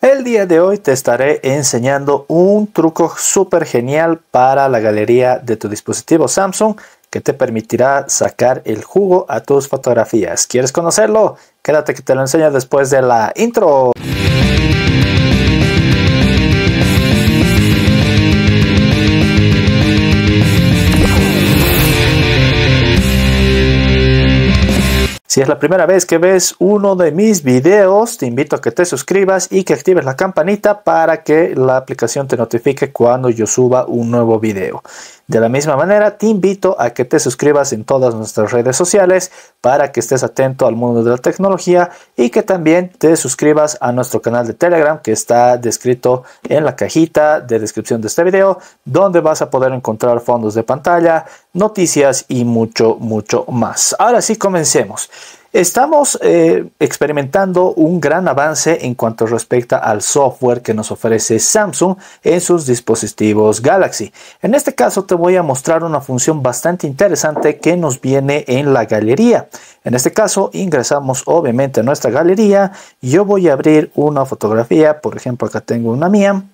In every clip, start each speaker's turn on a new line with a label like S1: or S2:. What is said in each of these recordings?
S1: El día de hoy te estaré enseñando un truco súper genial para la galería de tu dispositivo Samsung que te permitirá sacar el jugo a tus fotografías. ¿Quieres conocerlo? Quédate que te lo enseño después de la intro. Si es la primera vez que ves uno de mis videos, te invito a que te suscribas y que actives la campanita para que la aplicación te notifique cuando yo suba un nuevo video. De la misma manera, te invito a que te suscribas en todas nuestras redes sociales para que estés atento al mundo de la tecnología y que también te suscribas a nuestro canal de Telegram que está descrito en la cajita de descripción de este video, donde vas a poder encontrar fondos de pantalla, noticias y mucho, mucho más. Ahora sí, comencemos. Estamos eh, experimentando un gran avance en cuanto respecta al software que nos ofrece Samsung en sus dispositivos Galaxy. En este caso te voy a mostrar una función bastante interesante que nos viene en la galería. En este caso ingresamos obviamente a nuestra galería. Yo voy a abrir una fotografía, por ejemplo acá tengo una mía.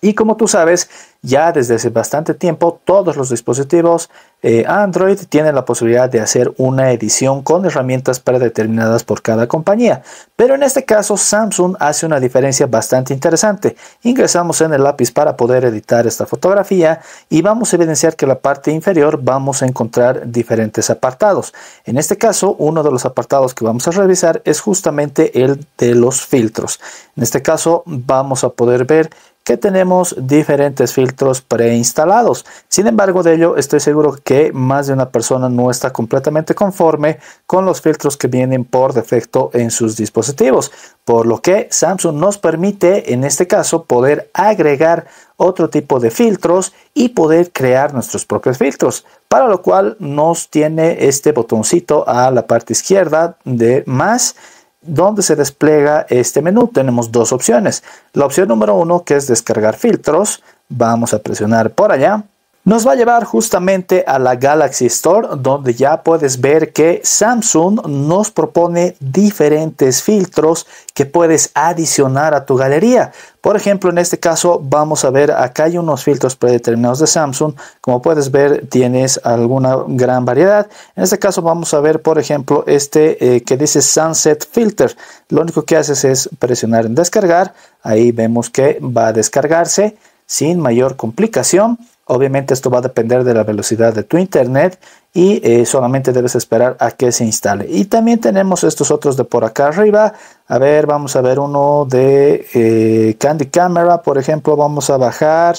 S1: Y como tú sabes, ya desde hace bastante tiempo todos los dispositivos eh, Android tienen la posibilidad de hacer una edición con herramientas predeterminadas por cada compañía. Pero en este caso Samsung hace una diferencia bastante interesante. Ingresamos en el lápiz para poder editar esta fotografía y vamos a evidenciar que en la parte inferior vamos a encontrar diferentes apartados. En este caso uno de los apartados que vamos a revisar es justamente el de los filtros. En este caso vamos a poder ver que tenemos diferentes filtros preinstalados. Sin embargo, de ello estoy seguro que más de una persona no está completamente conforme con los filtros que vienen por defecto en sus dispositivos, por lo que Samsung nos permite en este caso poder agregar otro tipo de filtros y poder crear nuestros propios filtros, para lo cual nos tiene este botoncito a la parte izquierda de más donde se despliega este menú tenemos dos opciones. La opción número uno que es descargar filtros vamos a presionar por allá. Nos va a llevar justamente a la Galaxy Store, donde ya puedes ver que Samsung nos propone diferentes filtros que puedes adicionar a tu galería. Por ejemplo, en este caso vamos a ver, acá hay unos filtros predeterminados de Samsung. Como puedes ver, tienes alguna gran variedad. En este caso vamos a ver, por ejemplo, este eh, que dice Sunset Filter. Lo único que haces es presionar en descargar. Ahí vemos que va a descargarse sin mayor complicación. Obviamente esto va a depender de la velocidad de tu internet y eh, solamente debes esperar a que se instale. Y también tenemos estos otros de por acá arriba. A ver, vamos a ver uno de eh, Candy Camera, por ejemplo. Vamos a bajar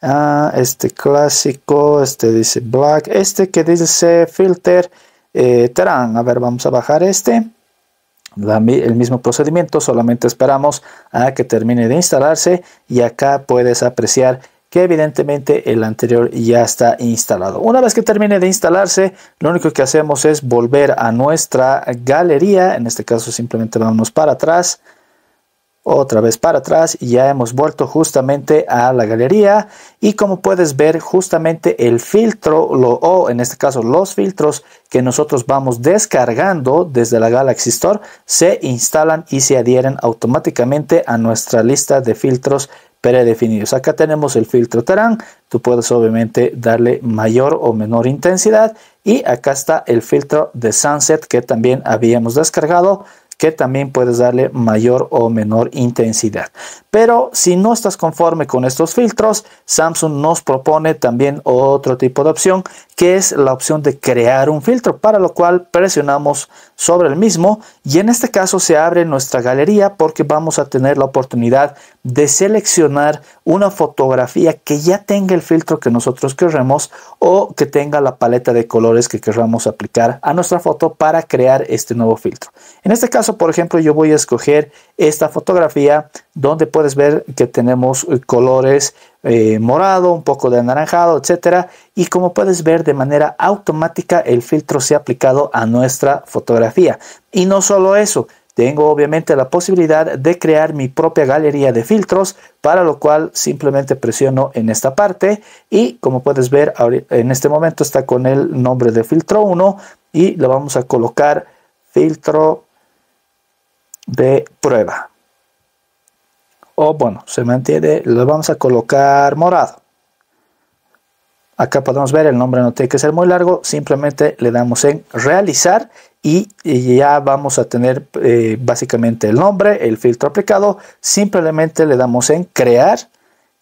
S1: a ah, este clásico. Este dice Black. Este que dice Filter eh, A ver, vamos a bajar este el mismo procedimiento, solamente esperamos a que termine de instalarse y acá puedes apreciar que evidentemente el anterior ya está instalado. Una vez que termine de instalarse, lo único que hacemos es volver a nuestra galería, en este caso simplemente vamos para atrás, otra vez para atrás y ya hemos vuelto justamente a la galería y como puedes ver justamente el filtro lo, o en este caso los filtros que nosotros vamos descargando desde la Galaxy Store se instalan y se adhieren automáticamente a nuestra lista de filtros predefinidos. Acá tenemos el filtro Terán, tú puedes obviamente darle mayor o menor intensidad y acá está el filtro de Sunset que también habíamos descargado que también puedes darle mayor o menor intensidad. Pero si no estás conforme con estos filtros, Samsung nos propone también otro tipo de opción que es la opción de crear un filtro, para lo cual presionamos sobre el mismo y en este caso se abre nuestra galería porque vamos a tener la oportunidad de seleccionar una fotografía que ya tenga el filtro que nosotros querremos o que tenga la paleta de colores que querramos aplicar a nuestra foto para crear este nuevo filtro. En este caso, por ejemplo, yo voy a escoger esta fotografía donde puedes ver que tenemos eh, colores eh, morado, un poco de anaranjado, etcétera. Y como puedes ver, de manera automática el filtro se ha aplicado a nuestra fotografía. Y no solo eso, tengo obviamente la posibilidad de crear mi propia galería de filtros, para lo cual simplemente presiono en esta parte y como puedes ver en este momento está con el nombre de filtro 1 y le vamos a colocar filtro de prueba o bueno, se mantiene, lo vamos a colocar morado. Acá podemos ver, el nombre no tiene que ser muy largo, simplemente le damos en realizar y, ya vamos a tener eh, básicamente el nombre, el filtro aplicado, simplemente le damos en crear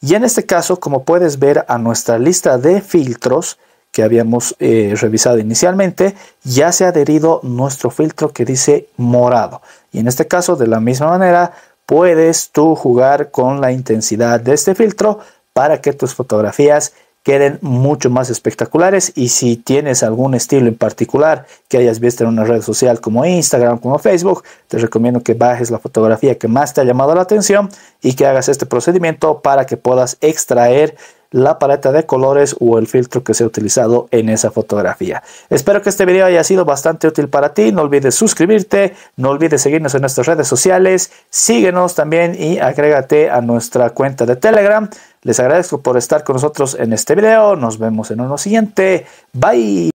S1: y en este caso, como puedes ver a nuestra lista de filtros, que habíamos eh, revisado inicialmente, ya se ha adherido nuestro filtro que dice morado. Y en este caso, de la misma manera, puedes tú jugar con la intensidad de este filtro para que tus fotografías queden mucho más espectaculares y si tienes algún estilo en particular que hayas visto en una red social como Instagram, como Facebook, te recomiendo que bajes la fotografía que más te ha llamado la atención y que hagas este procedimiento para que puedas extraer la paleta de colores o el filtro que se ha utilizado en esa fotografía. Espero que este video haya sido bastante útil para ti. No olvides suscribirte, no olvides seguirnos en nuestras redes sociales, síguenos también y agrégate a nuestra cuenta de Telegram. Les agradezco por estar con nosotros en este video. Nos vemos en uno siguiente. Bye.